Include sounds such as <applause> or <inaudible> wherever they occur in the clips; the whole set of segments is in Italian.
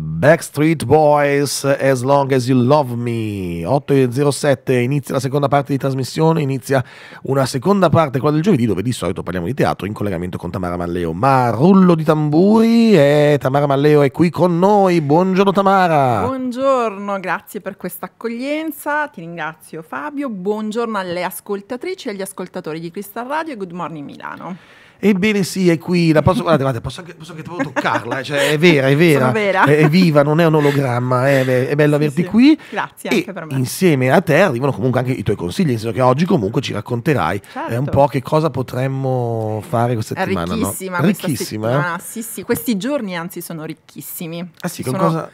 Backstreet Boys, As Long As You Love Me, 8.07 inizia la seconda parte di trasmissione, inizia una seconda parte, quella del giovedì, dove di solito parliamo di teatro in collegamento con Tamara Malleo. Ma rullo di tamburi e Tamara Malleo è qui con noi. Buongiorno Tamara. Buongiorno, grazie per questa accoglienza, ti ringrazio Fabio, buongiorno alle ascoltatrici e agli ascoltatori di Crystal Radio e Good Morning Milano. Ebbene sì, è qui, la posso, guardate, guardate, posso anche, posso anche toccarla, eh, cioè, è vera, è <laughs> vera, vera. È, è, viva, non è un ologramma, eh, è, è bello sì, averti sì. qui. Grazie e Insieme a te arrivano comunque anche i tuoi consigli, nel senso che oggi comunque ci racconterai eh, certo. un po' che cosa potremmo fare questa settimana. È ricchissima, no? ricchissima. Settimana, eh? sì, sì, questi giorni anzi sono ricchissimi. Ah sì, con sono... cosa...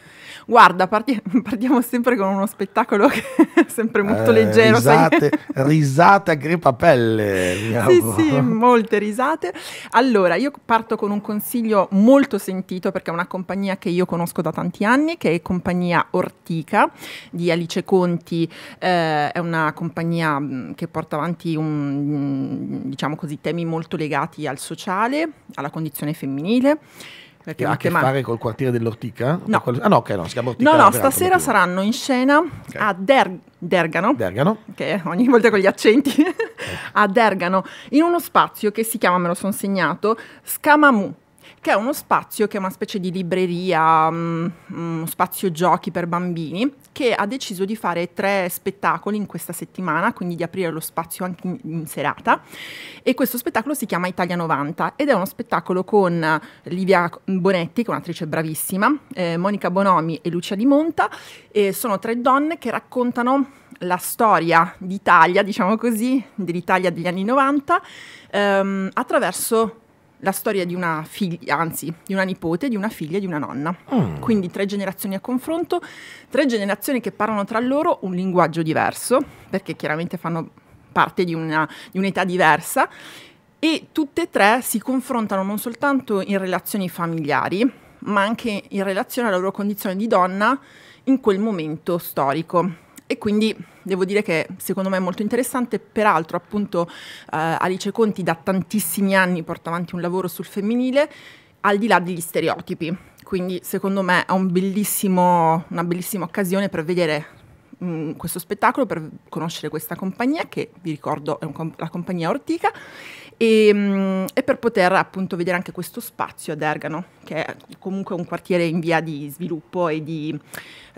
Guarda, parti- <laughs> partiamo sempre con uno spettacolo che è sempre molto eh, leggero. Risate, <laughs> risate a crepapelle. Sì, sì, molte risate. Allora, io parto con un consiglio molto sentito perché è una compagnia che io conosco da tanti anni, che è compagnia Ortica di Alice Conti, eh, è una compagnia mm, che porta avanti un, mm, diciamo così, temi molto legati al sociale, alla condizione femminile perché ha a che tema... fare col quartiere dell'Ortica? No. Qual... Ah no, ok, no, si chiama Ortica. No, no, stasera saranno in scena okay. a Der... Dergano, Dergano, che ogni volta con gli accenti, <laughs> a Dergano, in uno spazio che si chiama, me lo sono segnato, Scamamu che è uno spazio che è una specie di libreria, um, um, spazio giochi per bambini, che ha deciso di fare tre spettacoli in questa settimana, quindi di aprire lo spazio anche in, in serata. E questo spettacolo si chiama Italia 90 ed è uno spettacolo con eh, Livia Bonetti, che è un'attrice bravissima, eh, Monica Bonomi e Lucia Di Monta. E sono tre donne che raccontano la storia d'Italia, diciamo così, dell'Italia degli anni 90, ehm, attraverso la storia di una figlia, anzi, di una nipote, di una figlia e di una nonna. Mm. Quindi tre generazioni a confronto, tre generazioni che parlano tra loro un linguaggio diverso, perché chiaramente fanno parte di, una, di un'età diversa, e tutte e tre si confrontano non soltanto in relazioni familiari, ma anche in relazione alla loro condizione di donna in quel momento storico. E quindi devo dire che secondo me è molto interessante, peraltro appunto eh, Alice Conti da tantissimi anni porta avanti un lavoro sul femminile al di là degli stereotipi, quindi secondo me è un una bellissima occasione per vedere mh, mm, questo spettacolo, per conoscere questa compagnia che vi ricordo è comp la compagnia Ortica e, ehm, e, per poter appunto vedere anche questo spazio ad Ergano, che è comunque un quartiere in via di sviluppo e di,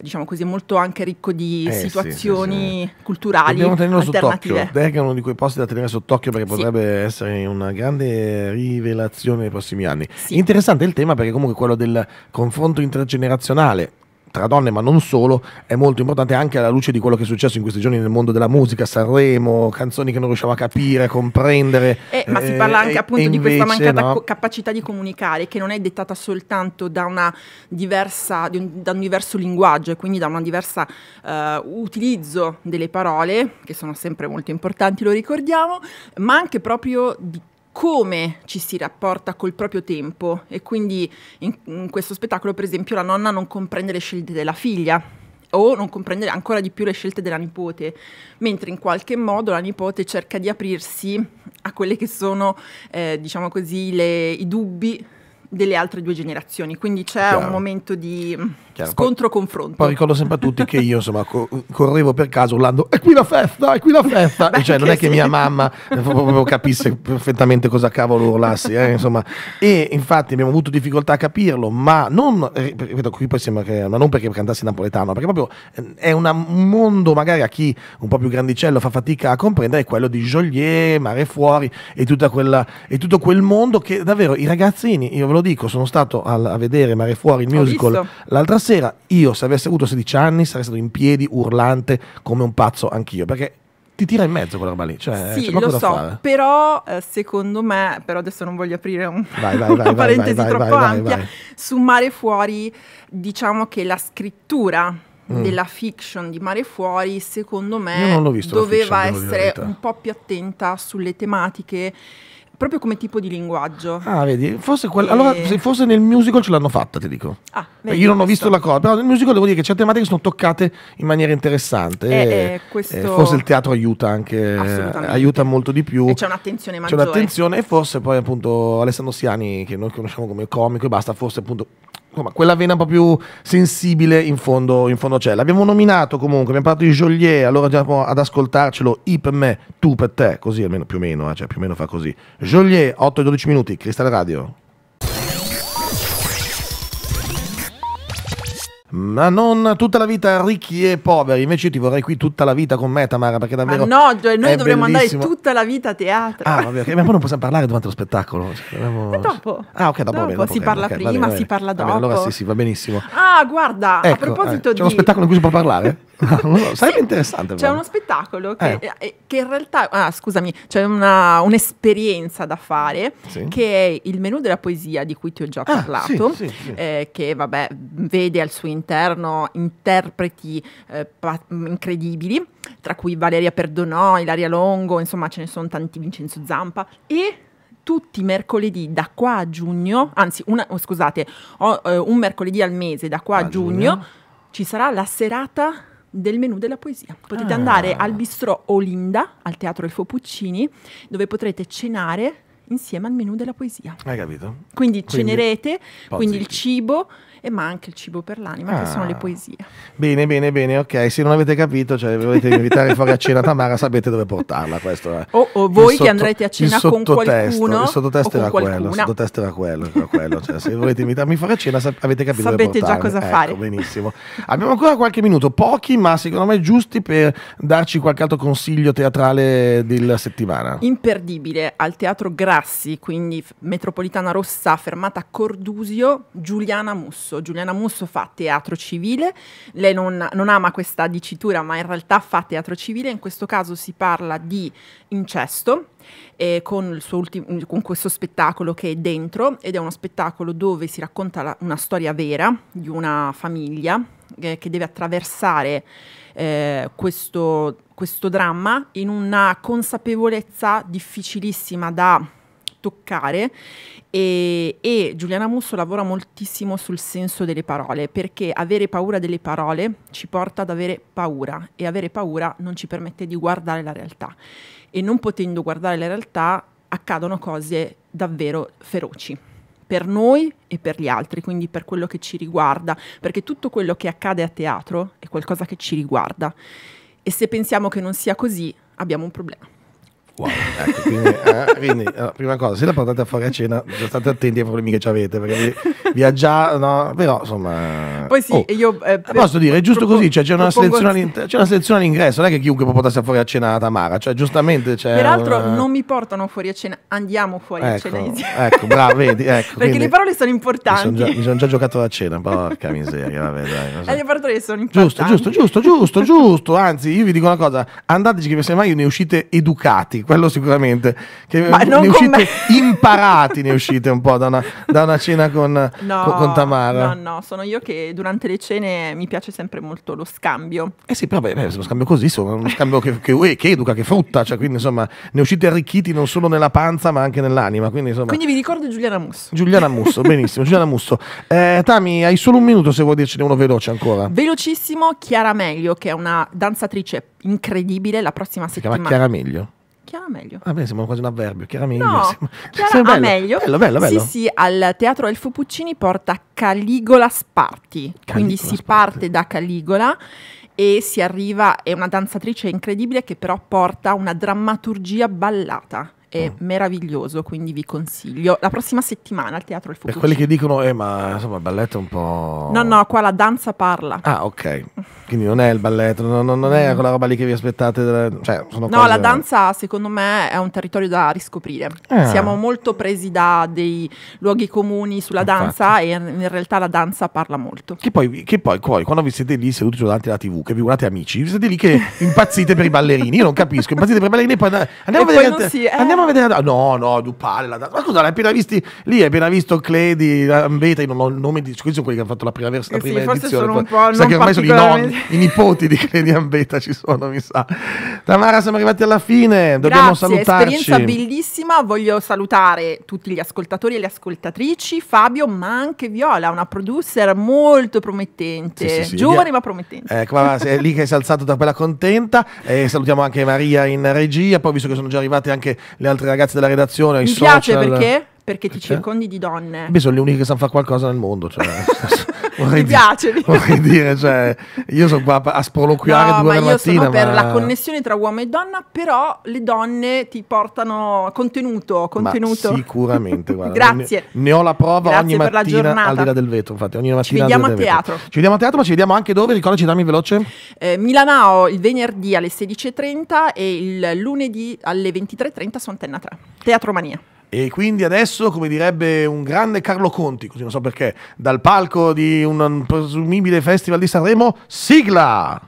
diciamo così, molto anche ricco di eh, situazioni sì, sì, sì. culturali. Dobbiamo tenerlo sott'occhio, Ergano è uno di quei posti da tenere sott'occhio perché potrebbe essere una grande rivelazione nei prossimi anni. Interessante il tema perché comunque quello del confronto intergenerazionale, tra donne ma non solo, è molto importante anche alla luce di quello che è successo in questi giorni nel mondo della musica, Sanremo, canzoni che non riusciamo a capire, a comprendere. Eh, ma si parla eh, anche appunto di questa mancata no. capacità di comunicare che non è dettata soltanto da, diversa, da un, diverso linguaggio e quindi da un diverso uh, eh, utilizzo delle parole, che sono sempre molto importanti, lo ricordiamo, ma anche proprio di come ci si rapporta col proprio tempo e quindi in, in questo spettacolo per esempio la nonna non comprende le scelte della figlia o non comprendere ancora di più le scelte della nipote, mentre in qualche modo la nipote cerca di aprirsi a quelli che sono, eh, diciamo così, le, i dubbi delle altre due generazioni. Quindi c'è Chiaro. un momento di Chiaro. Scontro confronto. Poi ricordo sempre a tutti che io insomma co- correvo per caso urlando è qui la festa, è qui la festa. <laughs> Beh, cioè non è che mia mamma capisse perfettamente cosa cavolo urlassi, eh, insomma. E infatti abbiamo avuto difficoltà a capirlo, ma non, ripeto, qui poi sembra che, ma non perché cantassi napoletano, perché proprio eh, è un mondo magari a chi un po' più grandicello fa fatica a comprendere, è quello di Joliet, Mare Fuori e, quella, e tutto quel mondo che davvero i ragazzini, io ve lo dico, sono stato a, a vedere Mare Fuori il musical l'altra sera sera io, se avessi avuto 16 anni, sarei stato in piedi, urlante, come un pazzo anch'io, perché ti tira in mezzo quella roba lì. Cioè, sì, lo so, fare. però eh, secondo me, però adesso non voglio aprire un, vai, vai, <laughs> una vai, parentesi troppo ampia, su Mare Fuori diciamo che la scrittura mm. della fiction di Mare Fuori secondo me doveva fiction, essere un po' più attenta sulle tematiche Proprio come tipo di linguaggio. Ah, vedi, forse quel, e... allora se nel musical ce l'hanno fatta, ti dico. Ah, vedi, Io non ho visto la cosa, però nel musical devo dire che certe tematiche sono toccate in maniera interessante. E, eh, e eh, questo... Eh, forse il teatro aiuta anche, aiuta molto di più. E c'è un'attenzione maggiore. C'è un'attenzione e forse poi appunto Alessandro Siani, che noi conosciamo come comico e basta, forse appunto insomma, quella vena un po' più sensibile in fondo, in fondo c'è. L'abbiamo nominato comunque, abbiamo parlato di Joliet, allora andiamo ad ascoltarcelo, I per me, tu per te, così almeno più o meno, eh, cioè più o meno fa così. Joliet, 8 e 12 minuti, Cristal Radio. Ma non tutta la vita ricchi e poveri, invece io ti vorrei qui tutta la vita con me Tamara perché davvero... Ma no, cioè noi dovremmo bellissimo. andare tutta la vita a teatro. Ah, vabbè, okay. ma poi non possiamo parlare durante lo spettacolo. Cioè, dovremmo... Dopo. Ah, ok, dopo. dopo, dopo si okay, parla okay, prima, bene. si parla dopo. Bene, allora sì, sì, va benissimo. Ah, guarda, ecco, a proposito eh, di... C'è uno spettacolo in cui si può parlare? Ah, sarebbe sì, interessante. C'è uno spettacolo che, eh. che, in realtà, ah, scusami, c'è una, un'esperienza da fare sì. che è il menù della poesia di cui ti ho già ah, parlato, ah, sì, eh, che vabbè vede al suo interno interpreti eh, pa- mm, incredibili, tra cui Valeria Perdonò, Ilaria Longo, insomma ce ne sono tanti, Vincenzo Zampa e tutti i mercoledì da qua a giugno, anzi una, oh, scusate, oh, un mercoledì al mese da qua a, a giugno, giugno ci sarà la serata del menù della poesia. Potete ah. andare al bistrò Olinda, al teatro Elfo Puccini, dove potrete cenare insieme al menù della poesia. Hai capito? Quindi, quindi cenerete, quindi il cibo e ma anche il cibo per l'anima, ah. che sono le ah. poesie. Bene, bene, bene, ok. Se non avete capito, cioè volete invitare fuori a cena Tamara, <laughs> sapete dove portarla. Questo è. Eh. O, o voi sotto, che andrete a cena con qualcuno. Il sottotesto era quello, il sottotesto era quello. Era quello. Cioè, se volete invitarmi fuori a cena, sap- avete capito sapete già cosa ecco, fare. Benissimo. Abbiamo ancora qualche minuto, pochi, ma secondo me giusti per darci qualche altro consiglio teatrale della settimana. Imperdibile al Teatro Grassi, quindi metropolitana rossa, fermata Cordusio, Giuliana Musso. Musso. Giuliana Musso fa teatro civile, lei non, non ama questa dicitura, ma in realtà fa teatro civile, in questo caso si parla di incesto. Eh, con, con, questo spettacolo che è dentro ed è uno spettacolo dove si racconta la, una storia vera di una famiglia eh, che deve attraversare eh, questo, questo dramma in una consapevolezza difficilissima da toccare e, e, Giuliana Musso lavora moltissimo sul senso delle parole perché avere paura delle parole ci porta ad avere paura e avere paura non ci permette di guardare la realtà e non potendo guardare la realtà accadono cose davvero feroci per noi e per gli altri, quindi per quello che ci riguarda, perché tutto quello che accade a teatro è qualcosa che ci riguarda e se pensiamo che non sia così abbiamo un problema. Wow, ecco, quindi, eh, quindi allora, eh, prima cosa, se la portate fuori a cena, state attenti ai problemi che ci avete, perché viaggiare, no? Però insomma... Poi sì, oh, io... Eh, posso dire, è giusto propon- così, cioè, c'è, una c'è, una selezione all'ingresso, non è che chiunque può portarsi fuori a cena a Tamara, cioè giustamente c'è... Peraltro una... non mi portano fuori a cena, andiamo fuori ecco, a cena Ecco, bravo, vedi, ecco. <laughs> perché quindi, le parole sono importanti. Mi sono già, son già, giocato la cena, porca miseria, vabbè dai. So. Eh, le parole sono importanti. Giusto, giusto, giusto, giusto, giusto, anzi io vi dico una cosa, andateci che semmai ne uscite educati quello sicuramente. Che Ma non uscite imparati, ne <laughs> uscite un po' da una, da una cena con, no, con, con, Tamara. No, no, sono io che durante le cene mi piace sempre molto lo scambio. Eh sì, però beh, beh uno scambio così, insomma, uno scambio che, che, eh, che, educa, che frutta, cioè quindi insomma ne uscite arricchiti non solo nella panza ma anche nell'anima. Quindi, insomma, quindi vi ricordo Giuliana Musso. Giuliana Musso, benissimo, Giuliana Musso. Eh, Tami, hai solo un minuto se vuoi dircene uno veloce ancora. Velocissimo, Chiara Meglio, che è una danzatrice incredibile la prossima settimana. Si chiama Chiara Meglio chiama meglio. Ah, bene, sembra quasi un avverbio. chiaramente. meglio. No, <laughs> sembra, Chiara ah, sembra bello. meglio. Bello, bello, bello. Sì, sì, al teatro Elfo Puccini porta Caligola Sparti. Caligola quindi si Sparti. parte da Caligola e si arriva, è una danzatrice incredibile che però porta una drammaturgia ballata è mm. meraviglioso, quindi vi consiglio. La prossima settimana al Teatro del Futuro. E quelli che dicono, eh ma insomma il balletto è un po'... No, no, qua la danza parla. Ah, ok. Quindi non è il balletto, non, non è mm. quella roba lì che vi aspettate. Delle... Cioè, no, cose... la danza secondo me è un territorio da riscoprire. Eh. Siamo molto presi da dei luoghi comuni sulla Infatti. danza e in realtà la danza parla molto. Che poi, che poi, poi quando vi siete lì seduti davanti alla tv, che vi guardate amici, vi siete lì che impazzite per i ballerini. Io non capisco, impazzite per i ballerini poi andiamo e a vedere... Poi non si, eh, andiamo a vedere la No, no, Dupale la Ma scusa, l'hai appena visti lì, hai appena visto Cledi, Ambeta, io non ho il nome di questi sono quelli che hanno fatto la prima, vers- la eh prima sì, edizione. Forse sono un po' non che ormai sono i nonni, i nipoti di Cledi Ambeta ci sono, mi sa. Tamara, siamo arrivati alla fine, dobbiamo Grazie, salutarci. esperienza bellissima, voglio salutare tutti gli ascoltatori e le ascoltatrici, Fabio, ma anche Viola, una producer molto promettente, sì, sì, giovane ma promettente. Ecco, eh, è lì che si è alzato da quella contenta e salutiamo anche Maria in regia, poi visto che sono già arrivate anche le altre ragazze della redazione, Mi i social. piace perché? Perché ti perché? Cioè? circondi di donne. Beh, sono le uniche che sanno fare qualcosa nel mondo, cioè... <laughs> mi piace. Di, <laughs> vorrei dire, cioè, io sono qua a sproloquiare no, due ore mattina. Io sono ma... per la connessione tra uomo e donna, però le donne ti portano contenuto, contenuto. sicuramente, <laughs> guarda, Grazie. Ne, ne, ho la prova Grazie ogni mattina al di là del vetro, infatti, ogni mattina. Ci vediamo a teatro. Ci vediamo a teatro, ma ci vediamo anche dove? Ricordaci, dammi veloce. Eh, Milanao il venerdì alle 16.30 e il lunedì alle 23.30 su Antenna 3. Teatro Mania. E quindi adesso, come direbbe un grande Carlo Conti, così non so perché, dal palco di un presumibile festival di Sanremo, sigla!